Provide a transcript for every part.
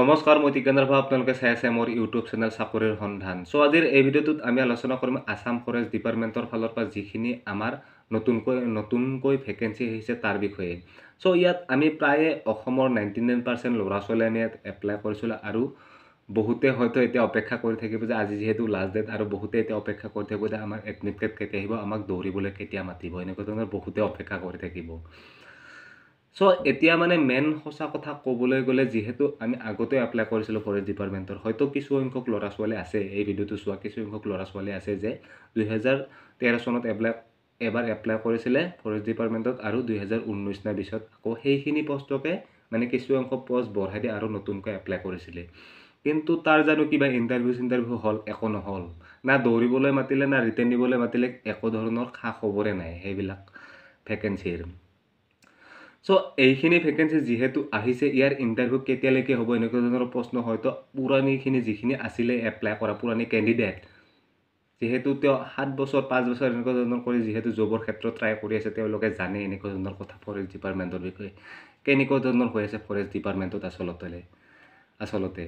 নমস্কাৰ মই টিকেন্দ্ৰ ভাৱ আপোনালোকে চাই আছে মোৰ ইউটিউব চেনেল চাকৰিৰ সন্ধান চ' আজিৰ এই ভিডিঅ'টোত আমি আলোচনা কৰিম আছাম ফৰেষ্ট ডিপাৰ্টমেণ্টৰ ফালৰ পৰা যিখিনি আমাৰ নতুনকৈ নতুনকৈ ভেকেঞ্চি আহিছে তাৰ বিষয়ে চ' ইয়াত আমি প্ৰায়ে অসমৰ নাইণ্টি নাইন পাৰ্চেণ্ট ল'ৰা ছোৱালীয়ে আমি ইয়াত এপ্লাই কৰিছিলোঁ আৰু বহুতে হয়তো এতিয়া অপেক্ষা কৰি থাকিব যে আজি যিহেতু লাষ্ট ডেট আৰু বহুতে এতিয়া অপেক্ষা কৰি থাকিব যে আমাৰ এডমিট কাৰ্ড কেতিয়া আহিব আমাক দৌৰিবলৈ কেতিয়া মাতিব এনেকুৱা ধৰণৰ বহুতে অপেক্ষা কৰি থাকিব চ' এতিয়া মানে মেইন সঁচা কথা ক'বলৈ গ'লে যিহেতু আমি আগতেও এপ্লাই কৰিছিলোঁ ফৰেষ্ট ডিপাৰ্টমেণ্টৰ হয়তো কিছুসংখ্যক ল'ৰা ছোৱালী আছে এই ভিডিঅ'টো চোৱা কিছুসংখ্যক ল'ৰা ছোৱালী আছে যে দুহেজাৰ তেৰ চনত এপ্লাই এবাৰ এপ্লাই কৰিছিলে ফৰেষ্ট ডিপাৰ্টমেণ্টত আৰু দুহেজাৰ ঊনৈছ নাই পিছত আকৌ সেইখিনি পষ্টকে মানে কিছুসংখ্যক পষ্ট বঢ়াই দিয়ে আৰু নতুনকৈ এপ্লাই কৰিছিলে কিন্তু তাৰ জানো কিবা ইণ্টাৰভিউ চিণ্টাৰভিউ হ'ল একো নহ'ল না দৌৰিবলৈ মাতিলে না ৰিটাৰ্ণ দিবলৈ মাতিলে একো ধৰণৰ খা খবৰে নাই সেইবিলাক ভেকেঞ্চিৰ চ' এইখিনি ভেকেঞ্চি যিহেতু আহিছে ইয়াৰ ইণ্টাৰভিউ কেতিয়ালৈকে হ'ব এনেকুৱা ধৰণৰ প্ৰশ্ন হয়তো পুৰণিখিনি যিখিনি আছিলে এপ্লাই কৰা পুৰণি কেণ্ডিডেট যিহেতু তেওঁ সাত বছৰ পাঁচ বছৰ এনেকুৱা ধৰণৰ কৰি যিহেতু জবৰ ক্ষেত্ৰত ট্ৰাই কৰি আছে তেওঁলোকে জানে এনেকুৱা ধৰণৰ কথা ফৰেষ্ট ডিপাৰ্টমেণ্টৰ বিষয়ে কেনেকুৱা ধৰণৰ হৈ আছে ফৰেষ্ট ডিপাৰ্টমেণ্টত আচলতে আচলতে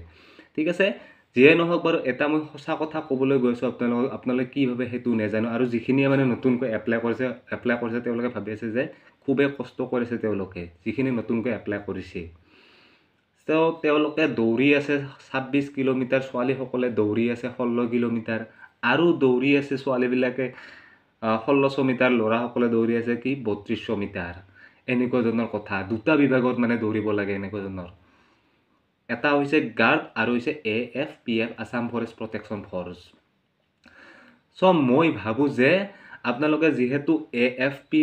ঠিক আছে যিয়ে নহওক বাৰু এটা মই সঁচা কথা ক'বলৈ গৈছোঁ আপোনালোকক আপোনালোকে কি ভাবে সেইটো নেজানো আৰু যিখিনিয়ে মানে নতুনকৈ এপ্লাই কৰিছে এপ্লাই কৰিছে তেওঁলোকে ভাবি আছে যে খুবেই কষ্ট কৰিছে তেওঁলোকে যিখিনি নতুনকৈ এপ্লাই কৰিছে তো তেওঁলোকে দৌৰি আছে ছাব্বিছ কিলোমিটাৰ ছোৱালীসকলে দৌৰি আছে ষোল্ল কিলোমিটাৰ আৰু দৌৰি আছে ছোৱালীবিলাকে ষোল্লশ মিটাৰ ল'ৰাসকলে দৌৰি আছে কি বত্ৰিছশ মিটাৰ এনেকুৱা ধৰণৰ কথা দুটা বিভাগত মানে দৌৰিব লাগে এনেকুৱা ধৰণৰ এটা হৈছে গাৰ্ড আৰু হৈছে A F P F Assam forest protection force so' মই ভাবোঁ যে আপোনালোকে যিহেতু এ এফ পি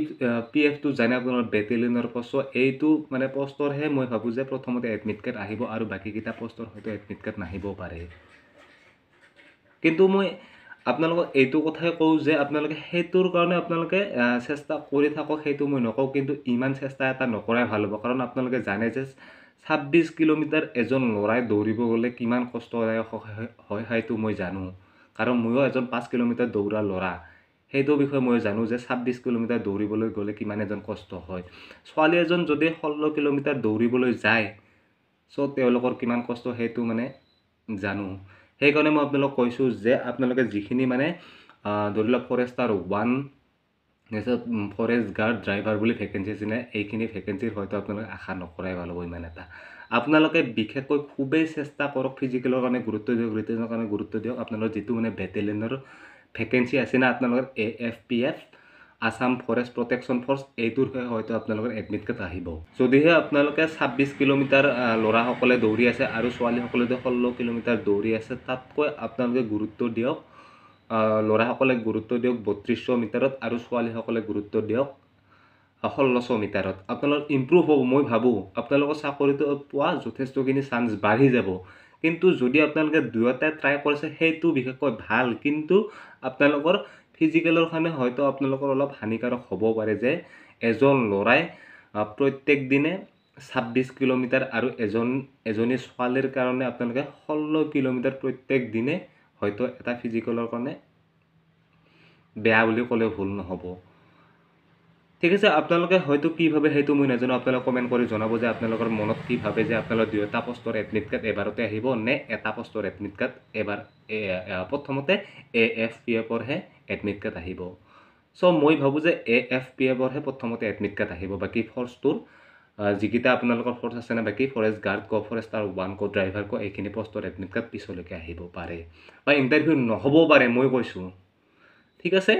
পি এফটো জানে আপোনালোকৰ বেটেলিয়নৰ পষ্ট এইটো মানে পষ্টৰহে মই ভাবোঁ যে প্ৰথমতে এডমিট কাৰ্ড আহিব আৰু বাকীকেইটা পষ্টৰ হয়তো এডমিট কাৰ্ড নাহিবও পাৰে কিন্তু মই আপোনালোকক এইটো কথাই কওঁ যে আপোনালোকে সেইটোৰ কাৰণে আপোনালোকে চেষ্টা কৰি থাকক সেইটো মই নকওঁ কিন্তু ইমান চেষ্টা এটা নকৰাই ভাল হ'ব কাৰণ আপোনালোকে জানে যে ছাব্বিছ কিলোমিটাৰ এজন ল'ৰাই দৌৰিব গ'লে কিমান কষ্টদায়ক হয় হয় সেইটো মই জানো কাৰণ ময়ো এজন পাঁচ কিলোমিটাৰ দৌৰা ল'ৰা সেইটো বিষয়ে মই জানো যে ছাব্বিছ কিলোমিটাৰ দৌৰিবলৈ গ'লে কিমান এজন কষ্ট হয় ছোৱালী এজন যদি ষোল্ল কিলোমিটাৰ দৌৰিবলৈ যায় চ' তেওঁলোকৰ কিমান কষ্ট সেইটো মানে জানো সেইকাৰণে মই আপোনালোকক কৈছোঁ যে আপোনালোকে যিখিনি মানে ধৰি লওক ফৰেষ্টাৰ ওৱান তাৰপিছত ফৰেষ্ট গাৰ্ড ড্ৰাইভাৰ বুলি ভেকেঞ্চি আছে নাই এইখিনি ভেকেঞ্চিৰ হয়তো আপোনালোকে আশা নকৰাই ভাল হ'ব ইমান এটা আপোনালোকে বিশেষকৈ খুবেই চেষ্টা কৰক ফিজিকেলৰ কাৰণে গুৰুত্ব দিয়ক ৰিটেইনৰ কাৰণে গুৰুত্ব দিয়ক আপোনালোকৰ যিটো মানে বেটেলিয়নৰ ভেকেঞ্চি আছে না আপোনালোকৰ A F P F Assam forest protection force এইটোৰ হৈ হয়তো আপোনালোকৰ এডমিট কাৰ্ড আহিব যদিহে আপোনালোকে ছাব্বিছ কিলোমিটাৰ ল'ৰাসকলে দৌৰি আছে আৰু ছোৱালীসকলে যদি ষোল্ল কিলোমিটাৰ দৌৰি আছে তাতকৈ আপোনালোকে গুৰুত্ব দিয়ক ল'ৰাসকলে গুৰুত্ব দিয়ক বত্ৰিছশ মিটাৰত আৰু ছোৱালীসকলে গুৰুত্ব দিয়ক ষোল্লশ মিটাৰত আপোনালোক ইম্প্ৰুভ হ'ব মই ভাবোঁ আপোনালোকৰ চাকৰিটো পোৱা যথেষ্টখিনি চান্স বাঢ়ি যাব কিন্তু যদি আপোনালোকে দুয়োটাই ট্ৰাই কৰিছে সেইটো বিশেষকৈ ভাল কিন্তু আপোনালোকৰ ফিজিকেলৰ কাৰণে হয়তো আপোনালোকৰ অলপ হানিকাৰক হ'ব পাৰে যে এজন ল'ৰাই প্ৰত্যেক দিনে ছাব্বিছ কিলোমিটাৰ আৰু এজন এজনী ছোৱালীৰ কাৰণে আপোনালোকে ষোল্ল কিলোমিটাৰ প্ৰত্যেক দিনে হয়তো এটা ফিজিকেলৰ কাৰণে বেয়া বুলি ক'লে ভুল নহ'ব ঠিক আছে আপোনালোকে হয়তো কি ভাবে সেইটো মই নাজানো আপোনালোকে কমেন্ট কৰি জনাব যে আপোনালোকৰ মনত কি ভাবে যে আপোনালোকৰ দুয়োটা পোষ্টৰ এডমিট কাৰ্ড এবাৰতে আহিব নে এটা প'ষ্টৰ এডমিট কাৰ্ড এবাৰ প্ৰথমতে এ এফ পি এফৰহে এডমিট কাৰ্ড আহিব চ' মই ভাবোঁ যে এ এফ পি এফৰহে প্ৰথমতে এডমিট কাৰ্ড আহিব বাকী ফৰ্চটোৰ যিকেইটা আপোনালোকৰ ফৰ্চ আছে না বাকী ফৰেষ্ট গাৰ্ড ক' ফৰেষ্ট আৰু ওৱান ক' ড্ৰাইভাৰ ক' এইখিনি প'ষ্টৰ এডমিট কাৰ্ড পিছলৈকে আহিব পাৰে বা ইণ্টাৰভিউ নহ'বও পাৰে মই কৈছোঁ ঠিক আছে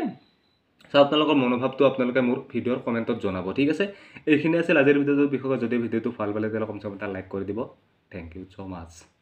চ' আপোনালোকৰ মনোভাৱটো আপোনালোকে মোৰ ভিডিঅ'ৰ কমেণ্টত জনাব ঠিক আছে এইখিনি আছিল আজিৰ ভিডিঅ'টোৰ বিষয়ে যদি ভিডিঅ'টো ভাল পালে তেতিয়াহ'লে কমচে কম এটা লাইক কৰি দিব থেংক ইউ ছ' মাছ